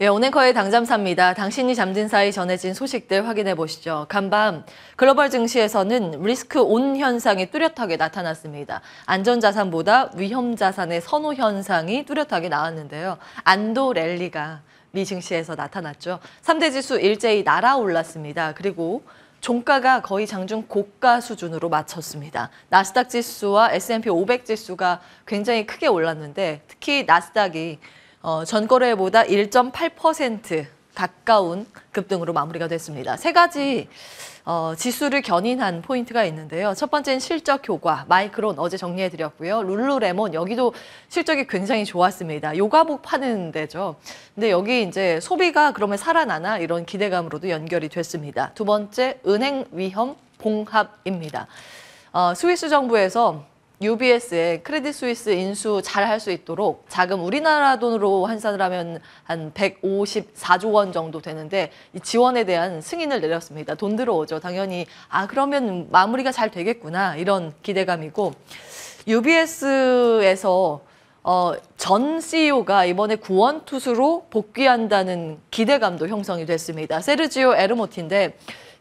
예, 오앵커의 당잠사입니다. 당신이 잠든 사이 전해진 소식들 확인해 보시죠. 간밤 글로벌 증시에서는 리스크 온 현상이 뚜렷하게 나타났습니다. 안전자산보다 위험자산의 선호 현상이 뚜렷하게 나왔는데요. 안도 랠리가 미 증시에서 나타났죠. 3대 지수 일제히 날아올랐습니다. 그리고 종가가 거의 장중 고가 수준으로 마쳤습니다. 나스닥 지수와 S&P 500 지수가 굉장히 크게 올랐는데 특히 나스닥이 어, 전거래보다 1.8% 가까운 급등으로 마무리가 됐습니다. 세 가지 어, 지수를 견인한 포인트가 있는데요. 첫 번째는 실적 효과, 마이크론 어제 정리해드렸고요. 룰루레몬 여기도 실적이 굉장히 좋았습니다. 요가복 파는 데죠. 근데 여기 이제 소비가 그러면 살아나나 이런 기대감으로도 연결이 됐습니다. 두 번째 은행 위험 봉합입니다. 어, 스위스 정부에서 UBS의 크레딧 스위스 인수 잘 할 수 있도록 자금 우리나라 돈으로 환산을 하면 한 154조 원 정도 되는데 이 지원에 대한 승인을 내렸습니다. 돈 들어오죠. 당연히 아 그러면 마무리가 잘 되겠구나 이런 기대감이고 UBS에서 어, 전 CEO가 이번에 구원 투수로 복귀한다는 기대감도 형성이 됐습니다. 세르지오 에르모티인데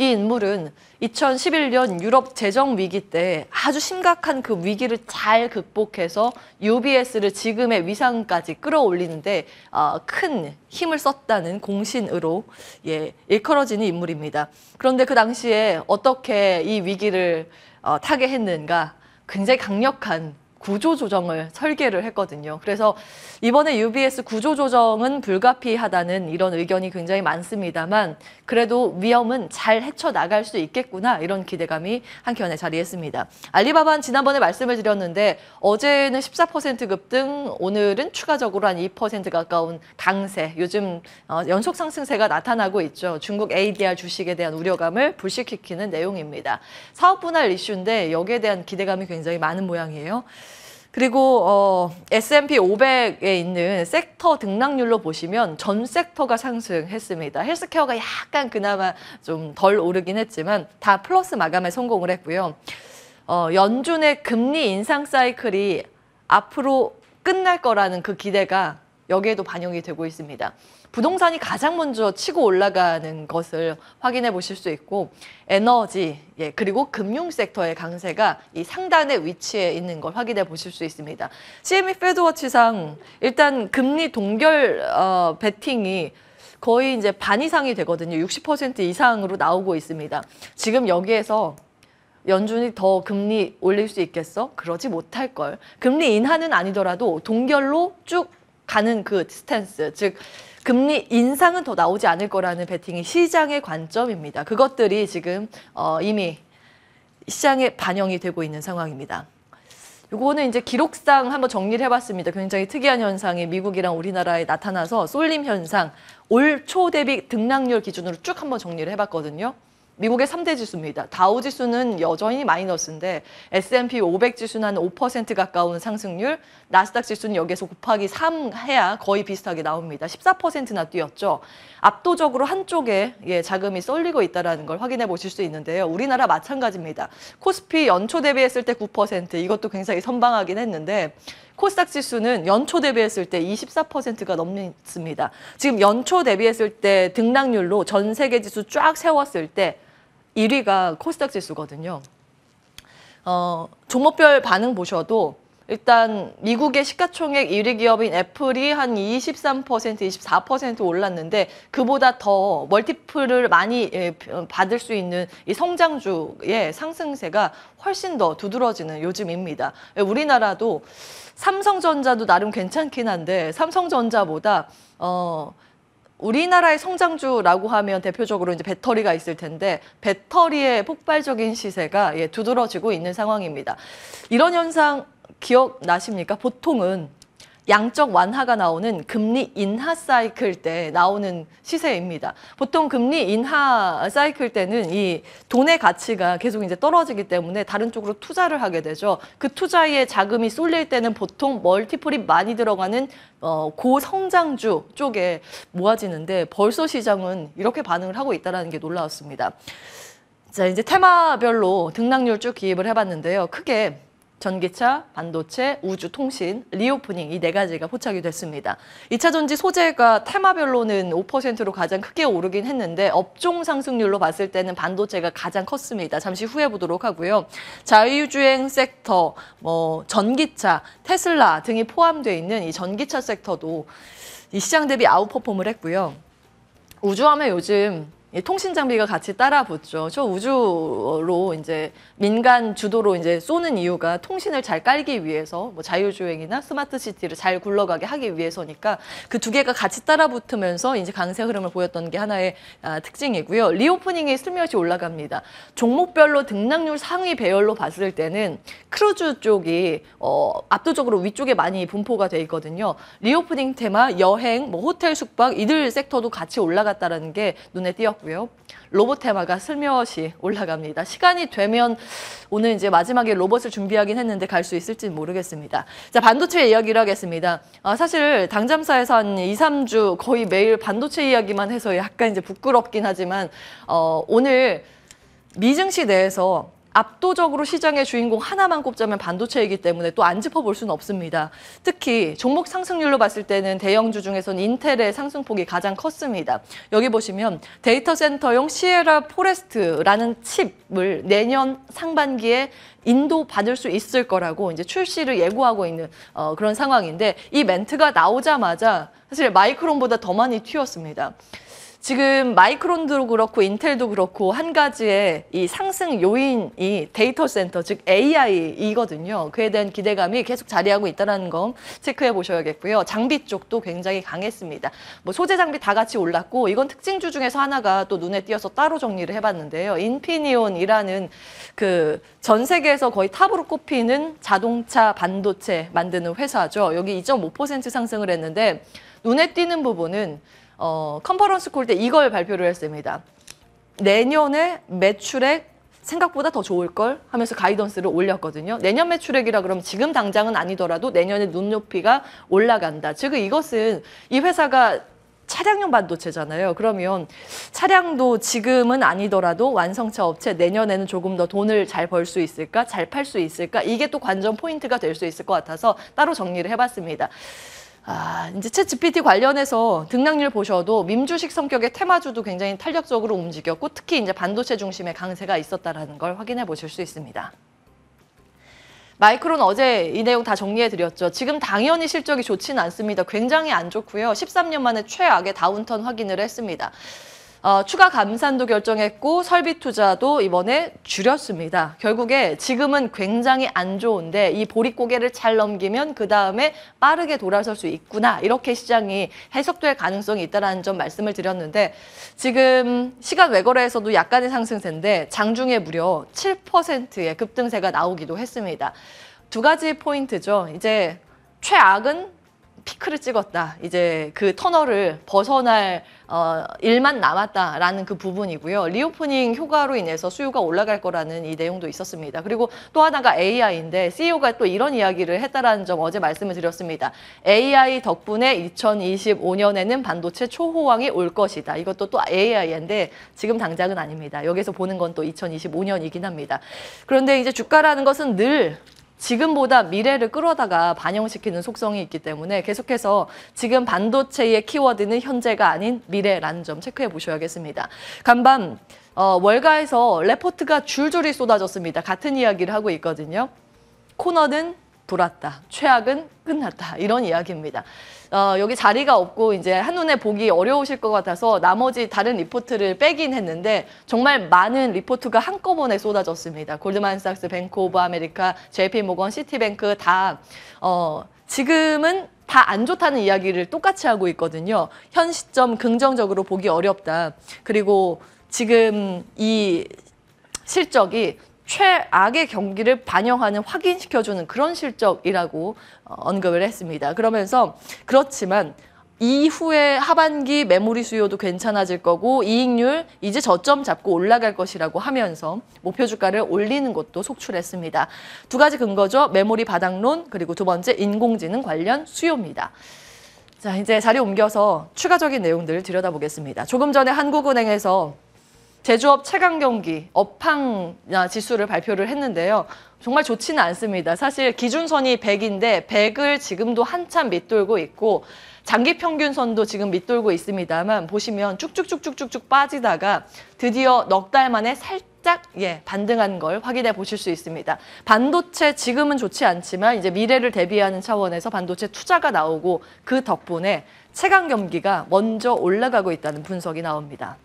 이 인물은 2011년 유럽 재정 위기 때 아주 심각한 그 위기를 잘 극복해서 UBS를 지금의 위상까지 끌어올리는데 어, 큰 힘을 썼다는 공신으로 예, 일컬어지는 인물입니다. 그런데 그 당시에 어떻게 이 위기를 어, 타게 했는가 굉장히 강력한 구조조정을 설계를 했거든요. 그래서 이번에 UBS 구조조정은 불가피하다는 이런 의견이 굉장히 많습니다만 그래도 위험은 잘 헤쳐나갈 수 있겠구나 이런 기대감이 한켠에 자리했습니다. 알리바바는 지난번에 말씀을 드렸는데 어제는 14% 급등, 오늘은 추가적으로 한 2% 가까운 강세, 요즘 어, 연속 상승세가 나타나고 있죠. 중국 ADR 주식에 대한 우려감을 불식시키는 내용입니다. 사업 분할 이슈인데 여기에 대한 기대감이 굉장히 많은 모양이에요. 그리고 어, S&P 500에 있는 섹터 등락률로 보시면 전 섹터가 상승했습니다. 헬스케어가 약간 그나마 좀 덜 오르긴 했지만 다 플러스 마감에 성공을 했고요. 어, 연준의 금리 인상 사이클이 앞으로 끝날 거라는 그 기대가 여기에도 반영이 되고 있습니다. 부동산이 가장 먼저 치고 올라가는 것을 확인해 보실 수 있고 에너지 예, 그리고 금융 섹터의 강세가 이 상단에 위치해 있는 걸 확인해 보실 수 있습니다. CME 페드워치상 일단 금리 동결 어, 배팅이 거의 이제 반 이상이 되거든요. 60% 이상으로 나오고 있습니다. 지금 여기에서 연준이 더 금리 올릴 수 있겠어? 그러지 못할 걸. 금리 인하는 아니더라도 동결로 쭉 가는 그 스탠스 즉 금리 인상은 더 나오지 않을 거라는 베팅이 시장의 관점입니다. 그것들이 지금 어, 이미 시장에 반영이 되고 있는 상황입니다. 요거는 이제 기록상 한번 정리를 해봤습니다. 굉장히 특이한 현상이 미국이랑 우리나라에 나타나서 쏠림 현상, 올 초 대비 등락률 기준으로 쭉 한번 정리를 해봤거든요. 미국의 3대 지수입니다. 다우 지수는 여전히 마이너스인데 S&P 500 지수는 한 5% 가까운 상승률, 나스닥 지수는 여기에서 곱하기 3 해야 거의 비슷하게 나옵니다. 14%나 뛰었죠. 압도적으로 한쪽에 예, 자금이 쏠리고 있다는 걸 확인해 보실 수 있는데요. 우리나라 마찬가지입니다. 코스피 연초 대비했을 때 9%, 이것도 굉장히 선방하긴 했는데 코스닥 지수는 연초 대비했을 때 24%가 넘습니다. 지금 연초 대비했을 때 등락률로 전 세계 지수 쫙 세웠을 때 1위가 코스닥 지수거든요. 어, 종목별 반응 보셔도 일단 미국의 시가총액 1위 기업인 애플이 한 23%, 24% 올랐는데 그보다 더 멀티플을 많이 예, 받을 수 있는 이 성장주의 상승세가 훨씬 더 두드러지는 요즘입니다. 예, 우리나라도 삼성전자도 나름 괜찮긴 한데 삼성전자보다 어 우리나라의 성장주라고 하면 대표적으로 이제 배터리가 있을 텐데 배터리의 폭발적인 시세가 예, 두드러지고 있는 상황입니다. 이런 현상 기억나십니까? 보통은 양적 완화가 나오는 금리 인하 사이클 때 나오는 시세입니다. 보통 금리 인하 사이클 때는 이 돈의 가치가 계속 이제 떨어지기 때문에 다른 쪽으로 투자를 하게 되죠. 그 투자에 자금이 쏠릴 때는 보통 멀티플이 많이 들어가는 어, 고성장주 쪽에 모아지는데 벌써 시장은 이렇게 반응을 하고 있다는 게 놀라웠습니다. 자, 이제 테마별로 등락률 쭉 기입을 해봤는데요. 크게 전기차, 반도체, 우주, 통신, 리오프닝 이 네 가지가 포착이 됐습니다. 2차 전지 소재가 테마별로는 5%로 가장 크게 오르긴 했는데 업종 상승률로 봤을 때는 반도체가 가장 컸습니다. 잠시 후에 보도록 하고요. 자율주행 섹터, 뭐 전기차, 테슬라 등이 포함되어 있는 이 전기차 섹터도 이 시장 대비 아웃퍼폼을 했고요. 우주함에 요즘 통신 장비가 같이 따라 붙죠. 저 우주로 이제 민간 주도로 이제 쏘는 이유가 통신을 잘 깔기 위해서 뭐 자율주행이나 스마트 시티를 잘 굴러가게 하기 위해서니까 그 두 개가 같이 따라 붙으면서 이제 강세 흐름을 보였던 게 하나의 아, 특징이고요. 리오프닝이 슬며시 올라갑니다. 종목별로 등락률 상위 배열로 봤을 때는 크루즈 쪽이 어, 압도적으로 위쪽에 많이 분포가 돼 있거든요. 리오프닝 테마, 여행, 뭐 호텔 숙박 이들 섹터도 같이 올라갔다라는 게 눈에 띄었고 해봤고요. 로봇 테마가 슬며시 올라갑니다. 시간이 되면 오늘 이제 마지막에 로봇을 준비하긴 했는데 갈 수있을지 모르겠습니다. 자, 반도체 이야기를 하겠습니다. 아, 사실 당잠사에서 한 2, 3주 거의 매일 반도체 이야기만 해서 약간 이제 부끄럽긴 하지만 어, 오늘 미증시 내에서 압도적으로 시장의 주인공 하나만 꼽자면 반도체이기 때문에 또 안 짚어볼 수는 없습니다. 특히 종목 상승률로 봤을 때는 대형주 중에선 인텔의 상승폭이 가장 컸습니다. 여기 보시면 데이터 센터용 시에라 포레스트라는 칩을 내년 상반기에 인도 받을 수 있을 거라고 이제 출시를 예고하고 있는 어, 그런 상황인데 이 멘트가 나오자마자 사실 마이크론보다 더 많이 튀었습니다. 지금 마이크론도 그렇고 인텔도 그렇고 한 가지의 이 상승 요인이 데이터 센터 즉 AI이거든요. 그에 대한 기대감이 계속 자리하고 있다는 건 체크해 보셔야겠고요. 장비 쪽도 굉장히 강했습니다. 뭐 소재 장비 다 같이 올랐고 이건 특징주 중에서 하나가 또 눈에 띄어서 따로 정리를 해봤는데요. 인피니온이라는 그 전 세계에서 거의 탑으로 꼽히는 자동차 반도체 만드는 회사죠. 여기 2.5% 상승을 했는데 눈에 띄는 부분은 어, 컨퍼런스 콜 때 이걸 발표를 했습니다. 내년에 매출액 생각보다 더 좋을 걸 하면서 가이던스를 올렸거든요. 내년 매출액이라 그러면 지금 당장은 아니더라도 내년에 눈높이가 올라간다. 즉 이것은 이 회사가 차량용 반도체잖아요. 그러면 차량도 지금은 아니더라도 완성차 업체 내년에는 조금 더 돈을 잘 벌 수 있을까? 잘 팔 수 있을까? 이게 또 관전 포인트가 될 수 있을 것 같아서 따로 정리를 해봤습니다. 아, 이제 채 GPT 관련해서 등락률 보셔도 민주식 성격의 테마주도 굉장히 탄력적으로 움직였고 특히 이제 반도체 중심의 강세가 있었다는걸 확인해 보실 수 있습니다. 마이크론 어제 이 내용 다 정리해 드렸죠. 지금 당연히 실적이 좋지는 않습니다. 굉장히 안 좋고요. 13년 만에 최악의 다운턴 확인을 했습니다. 어, 추가 감산도 결정했고 설비 투자도 이번에 줄였습니다. 결국에 지금은 굉장히 안 좋은데 이 보릿고개를 잘 넘기면 그 다음에 빠르게 돌아설 수 있구나 이렇게 시장이 해석될 가능성이 있다는 점 말씀을 드렸는데 지금 시간 외거래에서도 약간의 상승세인데 장중에 무려 7%의 급등세가 나오기도 했습니다. 두 가지 포인트죠. 이제 최악은 피크를 찍었다. 이제 그 터널을 벗어날 어, 일만 남았다라는 그 부분이고요. 리오프닝 효과로 인해서 수요가 올라갈 거라는 이 내용도 있었습니다. 그리고 또 하나가 AI인데 CEO가 또 이런 이야기를 했다라는 점 어제 말씀을 드렸습니다. AI 덕분에 2025년에는 반도체 초호황이 올 것이다. 이것도 또 AI인데 지금 당장은 아닙니다. 여기서 보는 건 또 2025년이긴 합니다. 그런데 이제 주가라는 것은 늘 지금보다 미래를 끌어다가 반영시키는 속성이 있기 때문에 계속해서 지금 반도체의 키워드는 현재가 아닌 미래라는 점 체크해 보셔야겠습니다. 간밤 어, 월가에서 레포트가 줄줄이 쏟아졌습니다. 같은 이야기를 하고 있거든요. 코너는 돌았다. 최악은 끝났다. 이런 이야기입니다. 어, 여기 자리가 없고 이제 한눈에 보기 어려우실 것 같아서 나머지 다른 리포트를 빼긴 했는데 정말 많은 리포트가 한꺼번에 쏟아졌습니다. 골드만삭스, 뱅크 오브 아메리카, JP 모건, 시티뱅크 다 어, 지금은 다 안 좋다는 이야기를 똑같이 하고 있거든요. 현 시점 긍정적으로 보기 어렵다. 그리고 지금 이 실적이 최악의 경기를 반영하는 확인시켜주는 그런 실적이라고 어, 언급을 했습니다. 그러면서 그렇지만 이후에 하반기 메모리 수요도 괜찮아질 거고 이익률 이제 저점 잡고 올라갈 것이라고 하면서 목표 주가를 올리는 것도 속출했습니다. 두 가지 근거죠. 메모리 바닥론 그리고 두 번째 인공지능 관련 수요입니다. 자 이제 자리 옮겨서 추가적인 내용들을 들여다보겠습니다. 조금 전에 한국은행에서 제조업 체감 경기 업황 아, 지수를 발표를 했는데요. 정말 좋지는 않습니다. 사실 기준선이 100인데 100을 지금도 한참 밑돌고 있고 장기 평균선도 지금 밑돌고 있습니다만 보시면 쭉쭉쭉쭉쭉 빠지다가 드디어 넉 달 만에 살짝 예, 반등한 걸 확인해 보실 수 있습니다. 반도체 지금은 좋지 않지만 이제 미래를 대비하는 차원에서 반도체 투자가 나오고 그 덕분에 체감 경기가 먼저 올라가고 있다는 분석이 나옵니다.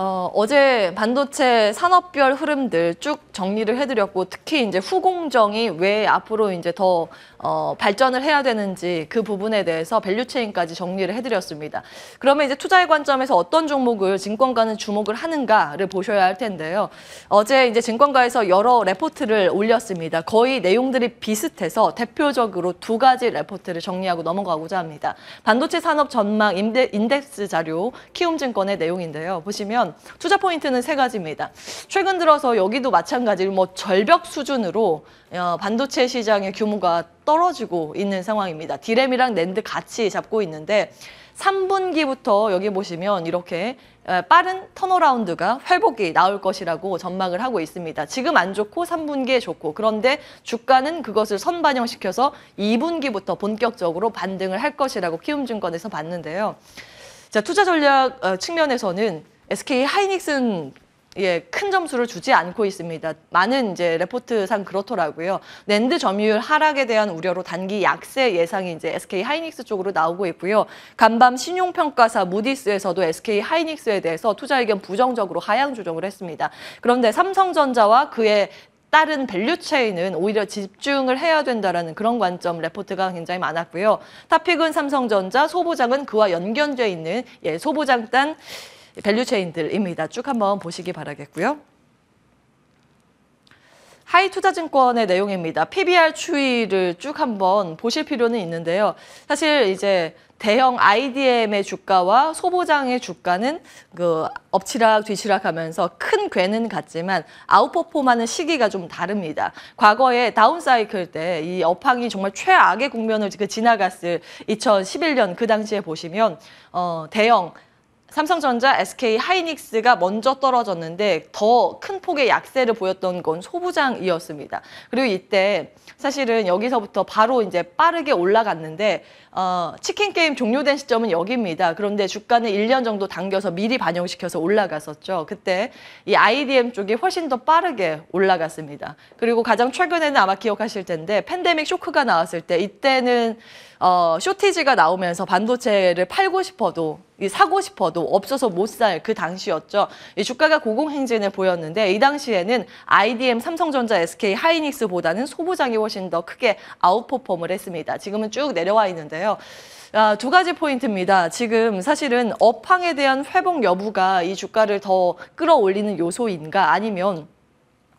어, 어제 반도체 산업별 흐름들 쭉 정리를 해드렸고 특히 이제 후공정이 왜 앞으로 이제 더 어, 발전을 해야 되는지 그 부분에 대해서 밸류체인까지 정리를 해드렸습니다. 그러면 이제 투자의 관점에서 어떤 종목을 증권가는 주목을 하는가를 보셔야 할 텐데요. 어제 이제 증권가에서 여러 레포트를 올렸습니다. 거의 내용들이 비슷해서 대표적으로 두 가지 레포트를 정리하고 넘어가고자 합니다. 반도체 산업 전망 임대, 인덱스 자료 키움증권의 내용인데요. 보시면 투자 포인트는 세 가지입니다. 최근 들어서 여기도 마찬가지로 뭐 절벽 수준으로 어, 반도체 시장의 규모가 떨어지고 있는 상황입니다. 디램이랑 낸드 같이 잡고 있는데 3분기부터 여기 보시면 이렇게 빠른 턴어라운드가 회복이 나올 것이라고 전망을 하고 있습니다. 지금 안 좋고 3분기에 좋고 그런데 주가는 그것을 선반영시켜서 2분기부터 본격적으로 반등을 할 것이라고 키움증권에서 봤는데요. 자 투자 전략 어, 측면에서는 SK 하이닉슨 예, 큰 점수를 주지 않고 있습니다. 많은 이제 레포트상 그렇더라고요. 랜드 점유율 하락에 대한 우려로 단기 약세 예상이 이제 SK 하이닉스 쪽으로 나오고 있고요. 간밤 신용평가사 무디스에서도 SK 하이닉스에 대해서 투자 의견 부정적으로 하향 조정을 했습니다. 그런데 삼성전자와 그의 다른 밸류체인은 오히려 집중을 해야 된다라는 그런 관점 레포트가 굉장히 많았고요. 탑픽은 삼성전자, 소보장은 그와 연결돼 있는 예, 소보장단 밸류체인들입니다. 쭉 한번 보시기 바라겠고요. 하이투자증권의 내용입니다. PBR 추이를 쭉 한번 보실 필요는 있는데요. 사실 이제 대형 IDM의 주가와 소보장의 주가는 그 엎치락 뒤치락 하면서 큰 괴는 같지만 아웃퍼폼하는 시기가 좀 다릅니다. 과거에 다운사이클 때 이 업황이 정말 최악의 국면을 그 지나갔을 2011년 그 당시에 보시면 어, 대형 삼성전자, SK 하이닉스가 먼저 떨어졌는데 더 큰 폭의 약세를 보였던 건 소부장이었습니다. 그리고 이때 사실은 여기서부터 바로 이제 빠르게 올라갔는데 어, 치킨 게임 종료된 시점은 여기입니다. 그런데 주가는 1년 정도 당겨서 미리 반영시켜서 올라갔었죠. 그때 이 IDM 쪽이 훨씬 더 빠르게 올라갔습니다. 그리고 가장 최근에는 아마 기억하실 텐데 팬데믹 쇼크가 나왔을 때 이때는 어, 쇼티지가 나오면서 반도체를 팔고 싶어도 사고 싶어도 없어서 못 살 그 당시였죠. 이 주가가 고공행진을 보였는데 이 당시에는 IDM, 삼성전자, SK 하이닉스보다는 소부장이 훨씬 더 크게 아웃퍼폼을 했습니다. 지금은 쭉 내려와 있는데 있는데요. 아, 두 가지 포인트입니다. 지금 사실은 업황에 대한 회복 여부가 이 주가를 더 끌어올리는 요소인가 아니면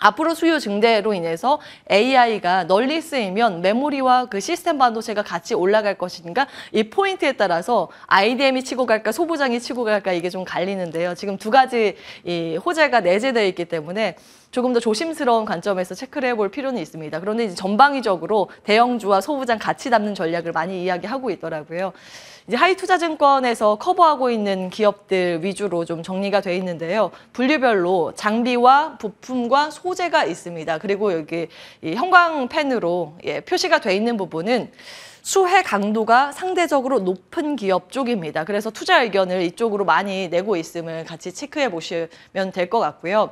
앞으로 수요 증대로 인해서 AI가 널리 쓰이면 메모리와 그 시스템 반도체가 같이 올라갈 것인가 이 포인트에 따라서 IDM이 치고 갈까 소부장이 치고 갈까 이게 좀 갈리는데요. 지금 두 가지 이 호재가 내재되어 있기 때문에 조금 더 조심스러운 관점에서 체크를 해볼 필요는 있습니다. 그런데 이제 전방위적으로 대형주와 소부장 같이 담는 전략을 많이 이야기하고 있더라고요. 이제 하이투자증권에서 커버하고 있는 기업들 위주로 좀 정리가 돼 있는데요. 분류별로 장비와 부품과 소재가 있습니다. 그리고 여기 이 형광펜으로 예, 표시가 돼 있는 부분은 수혜 강도가 상대적으로 높은 기업 쪽입니다. 그래서 투자 의견을 이쪽으로 많이 내고 있음을 같이 체크해 보시면 될 것 같고요.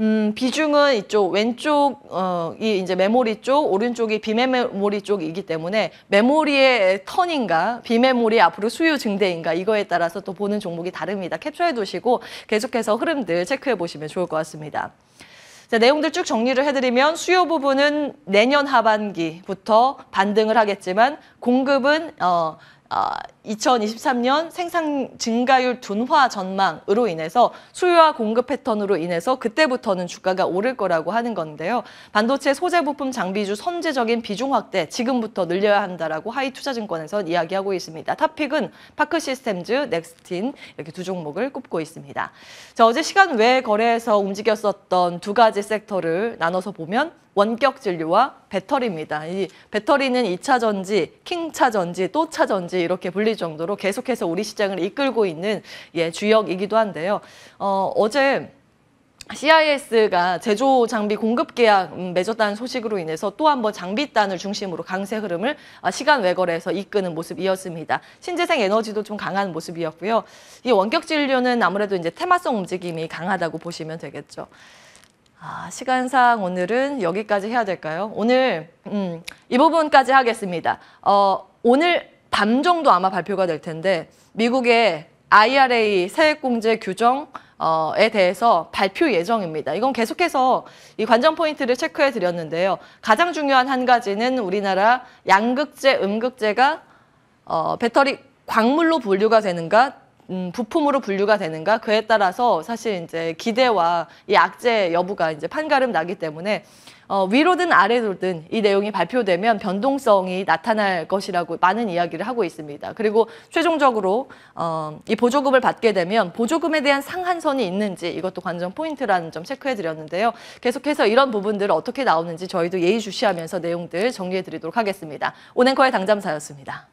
음, 비중은 이쪽 왼쪽이 어, 이제 메모리 쪽, 오른쪽이 비메모리 쪽이기 때문에 메모리의 턴인가, 비메모리 앞으로 수요 증대인가 이거에 따라서 또 보는 종목이 다릅니다. 캡처해 두시고 계속해서 흐름들 체크해 보시면 좋을 것 같습니다. 자, 내용들 쭉 정리를 해드리면 수요 부분은 내년 하반기부터 반등을 하겠지만 공급은 어, 2023년 아, 생산 증가율 둔화 전망으로 인해서 수요와 공급 패턴으로 인해서 그때부터는 주가가 오를 거라고 하는 건데요. 반도체 소재 부품 장비주 선제적인 비중 확대 지금부터 늘려야 한다라고 하이 투자증권에서 이야기하고 있습니다. 탑픽은 파크 시스템즈, 넥스틴 이렇게 두 종목을 꼽고 있습니다. 자, 어제 시간 외 거래에서 움직였었던 두 가지 섹터를 나눠서 보면 원격 진료와 배터리입니다. 이 배터리는 이차 전지, 킹차 전지, 또차 전지 이렇게 불릴 정도로 계속해서 우리 시장을 이끌고 있는 예, 주역이기도 한데요. 어, 어제 CIS가 제조 장비 공급 계약 음, 맺었다는 소식으로 인해서 또 한번 장비단을 중심으로 강세 흐름을 아, 시간 외거래에서 이끄는 모습이었습니다. 신재생 에너지도 좀 강한 모습이었고요. 이 원격 진료는 아무래도 이제 테마성 움직임이 강하다고 보시면 되겠죠. 아, 시간상 오늘은 여기까지 해야 될까요? 오늘 음, 이 부분까지 하겠습니다. 어, 오늘 밤 정도 아마 발표가 될 텐데 미국의 IRA 세액공제 규정 어에 대해서 발표 예정입니다. 이건 계속해서 이 관전 포인트를 체크해 드렸는데요. 가장 중요한 한 가지는 우리나라 양극재, 음극재가 어 배터리 광물로 분류가 되는가 음, 부품으로 분류가 되는가 그에 따라서 사실 이제 기대와 이 악재 여부가 이제 판가름 나기 때문에 어, 위로든 아래로든 이 내용이 발표되면 변동성이 나타날 것이라고 많은 이야기를 하고 있습니다. 그리고 최종적으로 어, 이 보조금을 받게 되면 보조금에 대한 상한선이 있는지 이것도 관전 포인트라는 점 체크해 드렸는데요. 계속해서 이런 부분들 을 어떻게 나오는지 저희도 예의주시하면서 내용들 정리해 드리도록 하겠습니다. 오앵코의 당잠사였습니다.